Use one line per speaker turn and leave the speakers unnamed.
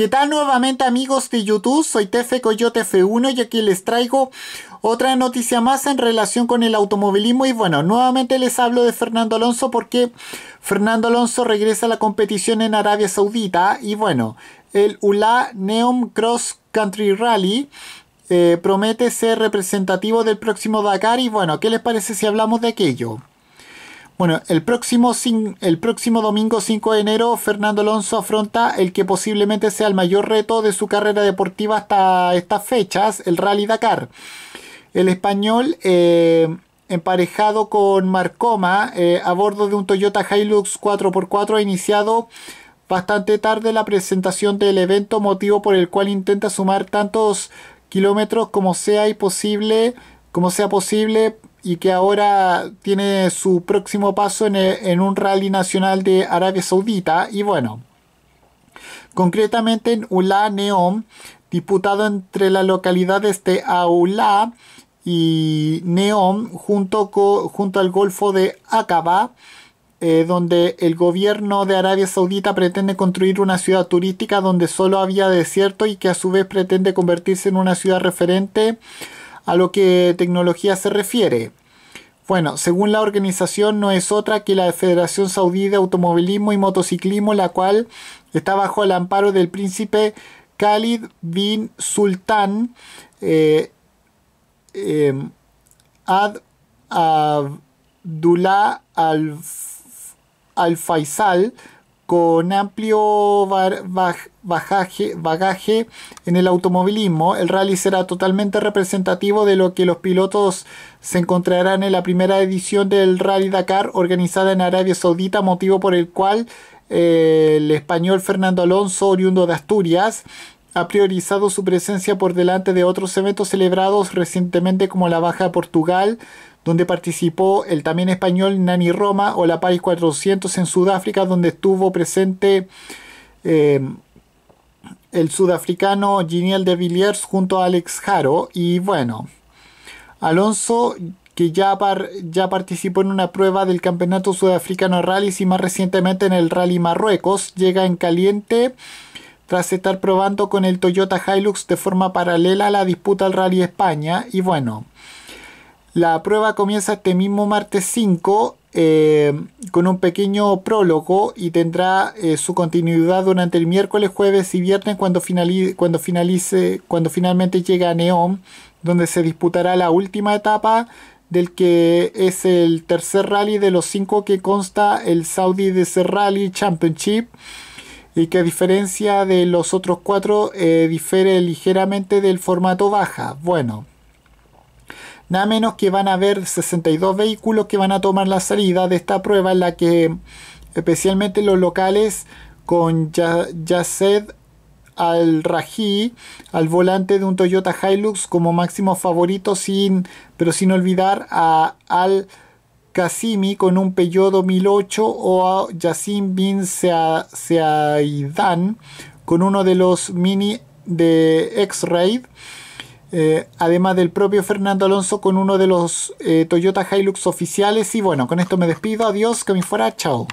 ¿Qué tal nuevamente amigos de YouTube? Soy Tefe Coyote F1 y aquí les traigo otra noticia más en relación con el automovilismo y bueno, nuevamente les hablo de Fernando Alonso porque Fernando Alonso regresa a la competición en Arabia Saudita y bueno, el ULA Neom Cross Country Rally eh, promete ser representativo del próximo Dakar y bueno, ¿qué les parece si hablamos de aquello? Bueno, el próximo, el próximo domingo 5 de enero, Fernando Alonso afronta el que posiblemente sea el mayor reto de su carrera deportiva hasta estas fechas, el Rally Dakar. El español, eh, emparejado con Marcoma, eh, a bordo de un Toyota Hilux 4x4, ha iniciado bastante tarde la presentación del evento, motivo por el cual intenta sumar tantos kilómetros como sea posible, como sea posible y que ahora tiene su próximo paso eh, en, un rally nacional de Arabia Saudita. Y bueno, concretamente en Ula Neom, disputado entre las localidades de Aula y Neom, junto, junto al Golfo de Aqaba. Eh, donde el gobierno de Arabia Saudita pretende construir una ciudad turística donde solo había desierto y que a su vez pretende convertirse en una ciudad referente a lo que tecnología se refiere. Bueno, según la organización no es otra que la Federación Saudí de Automovilismo y Motociclismo, la cual está bajo el amparo del príncipe Khalid bin Sultan eh, eh, Ad Abdullah al Faisal con amplio bagaje en el automovilismo, el rally será totalmente representativo de lo que los pilotos se encontrarán en la primera edición del Rally Dakar organizada en Arabia Saudita, motivo por el cual eh, el español Fernando Alonso, oriundo de Asturias, ha priorizado su presencia por delante de otros eventos celebrados recientemente como la Baja Portugal, donde participó el también español Nani Roma o la Paris 400 en Sudáfrica, donde estuvo presente eh, el sudafricano Giniel de Villiers junto a Alex Jaro. Y bueno, Alonso que ya, ya participó en una prueba del Campeonato Sudafricano Rally y más recientemente en el Rally Marruecos, llega en caliente tras estar probando con el Toyota Hilux de forma paralela a la disputa al Rally España. Y bueno, la prueba comienza este mismo martes 5 eh, con un pequeño prólogo y tendrá eh, su continuidad durante el miércoles, jueves y viernes cuando, finalice, cuando, finalice, cuando finalmente llega a Neón, donde se disputará la última etapa del que es el tercer rally de los cinco que consta el Saudi Desert Rally Championship y que a diferencia de los otros cuatro eh, difiere ligeramente del formato baja. Bueno, nada menos que van a haber 62 vehículos que van a tomar la salida de esta prueba en la que especialmente los locales con Yased al Rají al volante de un Toyota Hilux como máximo favorito sin pero sin olvidar a Al Casimi con un Peugeot 1008 o a Yassin bin Seaidan con uno de los mini de X-Raid. Eh, además del propio Fernando Alonso con uno de los eh, Toyota Hilux oficiales. Y bueno, con esto me despido. Adiós, que me fuera. Chao.